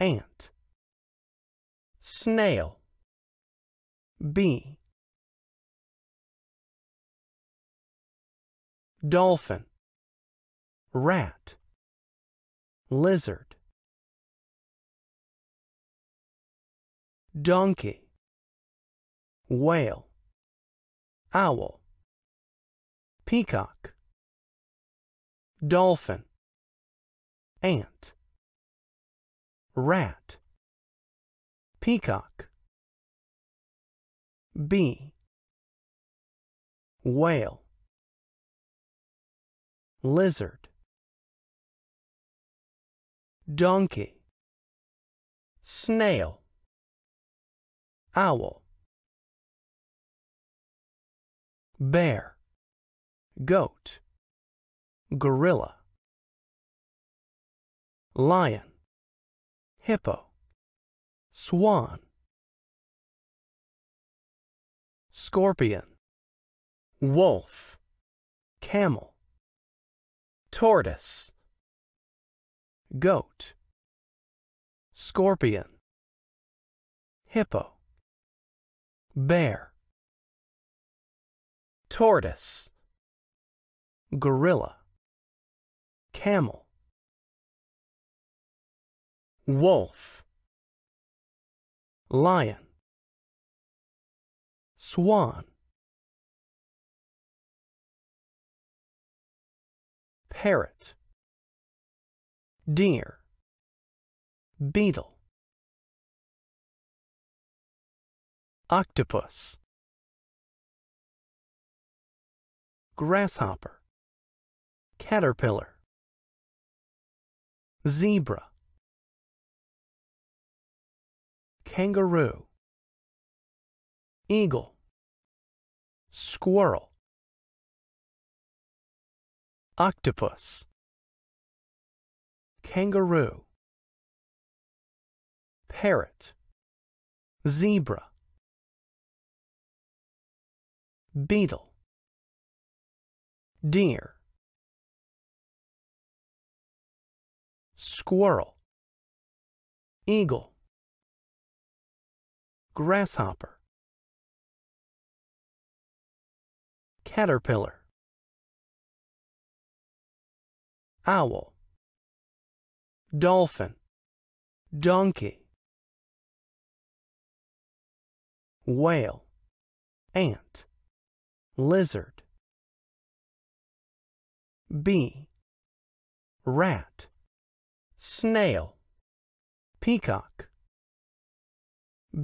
ant, snail, bee, dolphin, rat, lizard, donkey, whale, owl, peacock, dolphin, ant rat peacock bee, whale lizard donkey snail owl bear goat gorilla lion hippo, swan, scorpion, wolf, camel, tortoise, goat, scorpion, hippo, bear, tortoise, gorilla, camel, wolf, lion, swan, parrot, deer, beetle, octopus, grasshopper, caterpillar, zebra, kangaroo, eagle, squirrel, octopus, kangaroo, parrot, zebra, beetle, deer, squirrel, eagle, grasshopper, caterpillar, owl, dolphin, donkey, whale, ant, lizard, bee, rat, snail, peacock,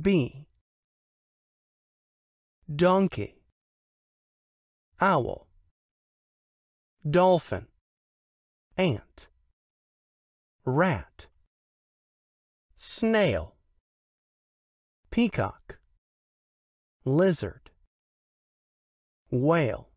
bee, donkey, owl, dolphin, ant, rat, snail, peacock, lizard, whale.